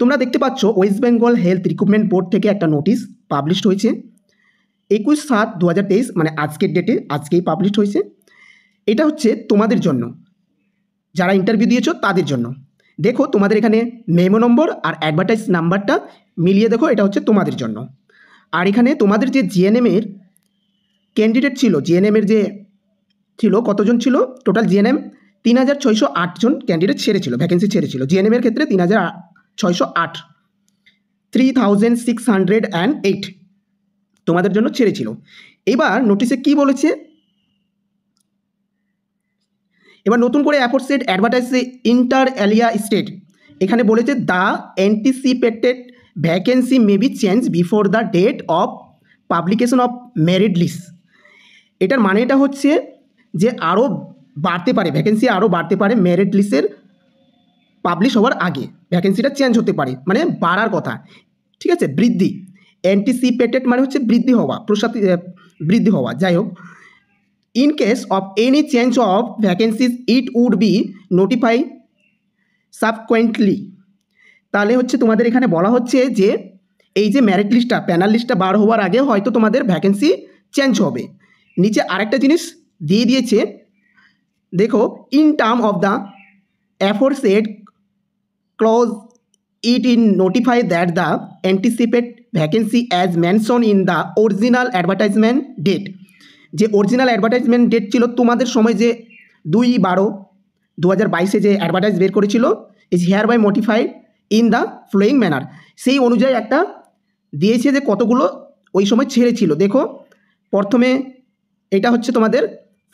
তোমরা দেখতে পাচ্ছ West Bengal health recruitment board থেকে একটা নোটিশ পাবলিশড হয়েছে একুশ সাত দু মানে আজকের ডেটে আজকেই পাবলিশ হয়েছে এটা হচ্ছে তোমাদের জন্য যারা ইন্টারভিউ দিয়েছো তাদের জন্য দেখো তোমাদের এখানে মেমো নম্বর আর অ্যাডভার্টাইজ নাম্বারটা মিলিয়ে দেখো এটা হচ্ছে তোমাদের জন্য আর এখানে তোমাদের যে জিএনএমের ক্যান্ডিডেট ছিল জিএনএমের যে ছিল কতজন ছিল টোটাল জিএনএম তিন হাজার ছয়শো আটজন ক্যান্ডিডেট ছেড়েছিল ভ্যাকেন্সি ছেড়েছিল জিএনএমের ক্ষেত্রে তিন হাজার ছয়শো আট three thousand six hundred and eight তোমাদের জন্য ছেড়েছিল এবার নোটিশে কি বলেছে এবার নতুন করে aforesaid advertise inter alia state এখানে বলেছে the anticipated vacancy may be change before the date of publication of merit list এটার মানেটা হচ্ছে যে আরও বাড়তে পারে ভ্যাকেন্সি আরও বাড়তে পারে মেরিট লিস্টের পাবলিশ হওয়ার আগে ভ্যাকেন্সিটা চেঞ্জ হতে পারে মানে বাড়ার কথা ঠিক আছে বৃদ্ধি অ্যান্টিসিপেটেড মানে হচ্ছে বৃদ্ধি হওয়া প্রসাদ বৃদ্ধি হওয়া যাই হোক in case of any change of vacancies it would be notify subsequently তাহলে হচ্ছে তোমাদের এখানে বলা হচ্ছে যে এই যে ম্যারিট লিস্টটা প্যানাল লিস্টটা বার হওয়ার আগে হয়তো তোমাদের ভ্যাকেন্সি চেঞ্জ হবে নিচে আরেকটা জিনিস দিয়ে দিয়েছে দেখো in term of the aforesaid clause it in notify that the anticipate vacancy as mention in the original advertisement date যে অরিজিনাল অ্যাডভার্টাইজমেন্ট ডেট ছিল তোমাদের সময় যে দুই বারো দু হাজার বাইশে যে অ্যাডভার্টাইজ বের করেছিল is hereby modified in the following manner সেই অনুযায়ী একটা দিয়েছে যে কতগুলো ওই সময় ছেড়েছিল দেখো প্রথমে এটা হচ্ছে তোমাদের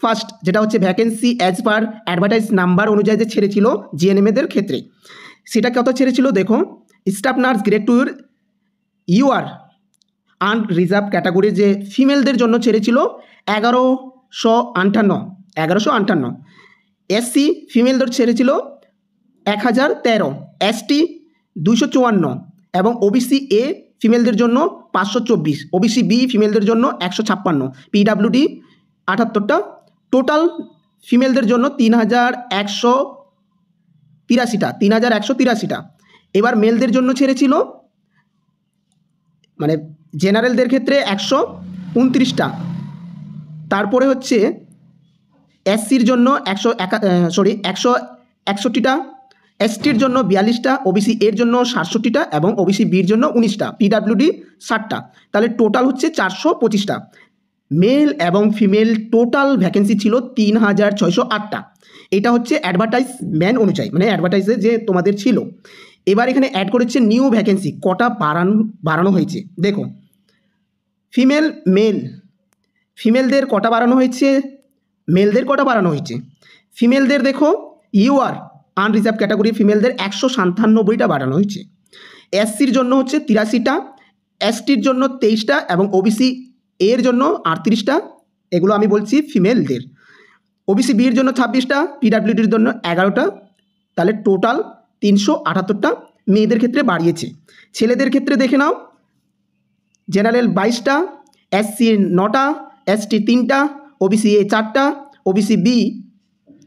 ফার্স্ট যেটা হচ্ছে vacancy as per advertise number অনুযায়ী যে ছেড়েছিল জিএনএমএদের ক্ষেত্রে সেটা কত ছেড়েছিল দেখো স্টাফ নার্স গ্রেড আর ইউআর রিজার্ভ ক্যাটাগরির যে ফিমেলদের জন্য ছেড়েছিল এগারোশো আটান্ন এগারোশো আটান্ন এসসি ফিমেলদের ছেড়েছিল এক হাজার তেরো এসটি দুইশো চুয়ান্ন এবং ওবিসি এ ফিমেলদের জন্য পাঁচশো চব্বিশ ওবিসি বি ফিমেলদের জন্য একশো ছাপ্পান্ন পিডাব্লিউডি আটাত্তরটা টোটাল ফিমেলদের জন্য তিন হাজার একশো তিরাশিটা তিন হাজার একশো তিরাশিটা এবার মেলদের জন্য ছেড়েছিল মানে জেনারেলদের ক্ষেত্রে একশো উনত্রিশটা তারপরে হচ্ছে এসসির জন্য একশো একা সরি একশো একষট্টিটা এসটির জন্য বিয়াল্লিশটা ওবিসি এর জন্য সাতষট্টিটা এবং ওবিসি বির জন্য উনিশটা পিডাব্লিউডি ষাটটা তাহলে টোটাল হচ্ছে চারশো পঁচিশটা মেল এবং ফিমেল টোটাল ভ্যাকেন্সি ছিল তিন হাজার ছয়শো আটটা এটা হচ্ছে অ্যাডভার্টাইজম্যান অনুযায়ী মানে অ্যাডভার্টাইজে যে তোমাদের ছিল এবার এখানে অ্যাড করেছে নিউ ভ্যাকেন্সি কটা বাড়ানো বাড়ানো হয়েছে দেখো ফিমেল মেল ফিমেলদের কটা বাড়ানো হয়েছে মেলদের কটা বাড়ানো হয়েছে ফিমেলদের দেখো ইউ আর আনরিজার্ভ ক্যাটাগরি ফিমেলদের একশো সাতানব্বইটা বাড়ানো হয়েছে এসসির জন্য হচ্ছে তিরাশিটা এসটির জন্য তেইশটা এবং ওবিসি এর জন্য আটত্রিশটা এগুলো আমি বলছি ফিমেলদের ওবিসি বির জন্য ছাব্বিশটা পিডাব্লিউডির জন্য এগারোটা তাহলে টোটাল তিনশো আটাত্তরটা মেয়েদের ক্ষেত্রে বাড়িয়েছে ছেলেদের ক্ষেত্রে দেখে নাও জেনারেল বাইশটা এসসি নটা এসটি তিনটা ওবিসি এ চারটা ওবিসি বি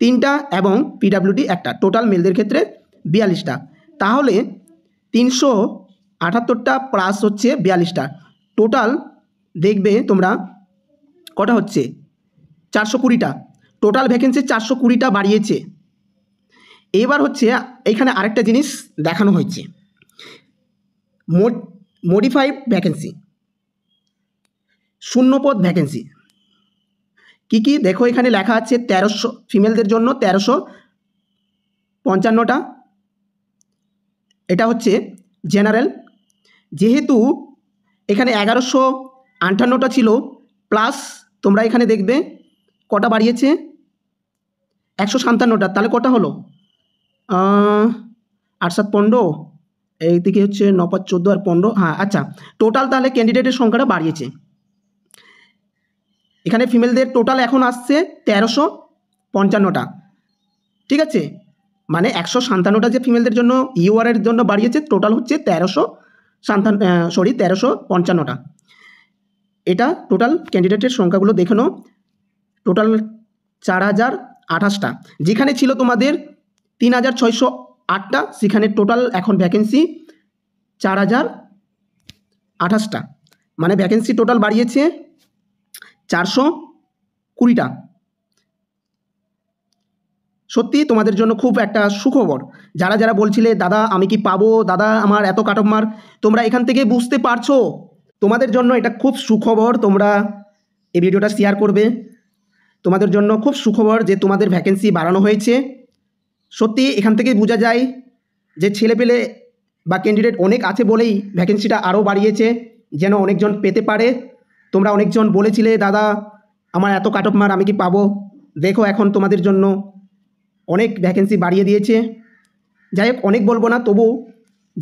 তিনটা এবং পিডাব্লিউডি একটা টোটাল মেলদের ক্ষেত্রে বিয়াল্লিশটা তাহলে তিনশো আটাত্তরটা প্লাস হচ্ছে বিয়াল্লিশটা টোটাল দেখবে তোমরা কটা হচ্ছে চারশো কুড়িটা টোটাল ভ্যাকেন্সি চারশো কুড়িটা বাড়িয়েছে এবার হচ্ছে এইখানে আরেকটা জিনিস দেখানো হয়েছে মডিফাইড ভ্যাকেন্সি শূন্যপদ ভ্যাকেন্সি কি কি দেখো এখানে লেখা আছে তেরোশো ফিমেলদের জন্য তেরোশো পঞ্চান্নটা এটা হচ্ছে জেনারেল যেহেতু এখানে এগারোশো আটান্নটা ছিল প্লাস তোমরা এখানে দেখবে কটা বাড়িয়েছে একশো সাতান্নটা তাহলে কটা হলো আট সাত পনেরো এইদিকে হচ্ছে ন পাঁচ চোদ্দো আর পনেরো হ্যাঁ আচ্ছা টোটাল তাহলে ক্যান্ডিডেটের সংখ্যাটা বাড়িয়েছে এখানে ফিমেলদের টোটাল এখন আসছে তেরোশো পঞ্চান্নটা ঠিক আছে মানে একশো সান্তান্নটা যে ফিমেলদের জন্য ইউআরের জন্য বাড়িয়েছে টোটাল হচ্ছে তেরোশো সান্তান সরি তেরোশো পঞ্চান্নটা এটা টোটাল ক্যান্ডিডেটের সংখ্যাগুলো দেখে নো টোটাল চার হাজার আঠাশটা যেখানে ছিল তোমাদের তিন হাজার ছয়শো আটটা সেখানে টোটাল এখন ভ্যাকেন্সি চার হাজার আঠাশটা মানে ভ্যাকেন্সি টোটাল বাড়িয়েছে চারশো কুড়িটা সত্যি তোমাদের জন্য খুব একটা সুখবর যারা যারা বলছিলে দাদা আমি কি পাবো দাদা আমার এত কাট তোমরা এখান থেকে বুঝতে পারছো তোমাদের জন্য এটা খুব সুখবর তোমরা এই ভিডিওটা শেয়ার করবে তোমাদের জন্য খুব সুখবর যে তোমাদের ভ্যাকেন্সি বাড়ানো হয়েছে সত্যি এখান থেকেই বোঝা যায় যে ছেলে পেলে বা ক্যান্ডিডেট অনেক আছে বলেই ভ্যাকেন্সিটা আরও বাড়িয়েছে যেন অনেকজন পেতে পারে তোমরা অনেকজন বলেছিলে দাদা আমার এত কাট মার আমি কি পাবো দেখো এখন তোমাদের জন্য অনেক ভ্যাকেন্সি বাড়িয়ে দিয়েছে যাই হোক অনেক বলবো না তবু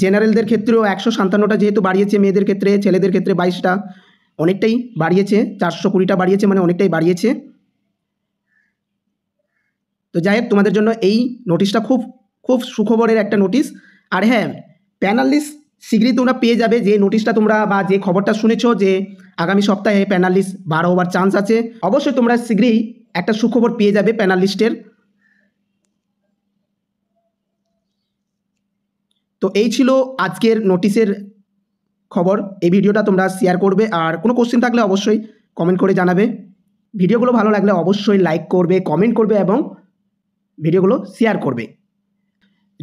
জেনারেলদের ক্ষেত্রেও একশো সাতান্নটা যেহেতু বাড়িয়েছে মেয়েদের ক্ষেত্রে ছেলেদের ক্ষেত্রে বাইশটা অনেকটাই বাড়িয়েছে চারশো কুড়িটা বাড়িয়েছে মানে অনেকটাই বাড়িয়েছে তো যাই হোক তোমাদের জন্য এই নোটিশটা খুব খুব সুখবরের একটা নোটিশ আর হ্যাঁ প্যানাল শীঘ্রই তোমরা পেয়ে যাবে যে নোটিশটা তোমরা বা যে খবরটা শুনেছো যে আগামী সপ্তাহে প্যানাল লিস্ট বার হওয়ার চান্স আছে অবশ্যই তোমরা শীঘ্রই একটা সুখবর পেয়ে যাবে প্যানাল তো এই ছিল আজকের নোটিশের খবর এই ভিডিওটা তোমরা শেয়ার করবে আর কোনো কোশ্চেন থাকলে অবশ্যই কমেন্ট করে জানাবে ভিডিওগুলো ভালো লাগলে অবশ্যই লাইক করবে কমেন্ট করবে এবং ভিডিওগুলো শেয়ার করবে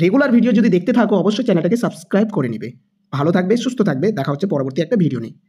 রেগুলার ভিডিও যদি দেখতে থাকো অবশ্যই চ্যানেলটাকে সাবস্ক্রাইব করে নিবে ভালো থাকবে সুস্থ থাকবে দেখা হচ্ছে পরবর্তী একটা ভিডিও নিয়ে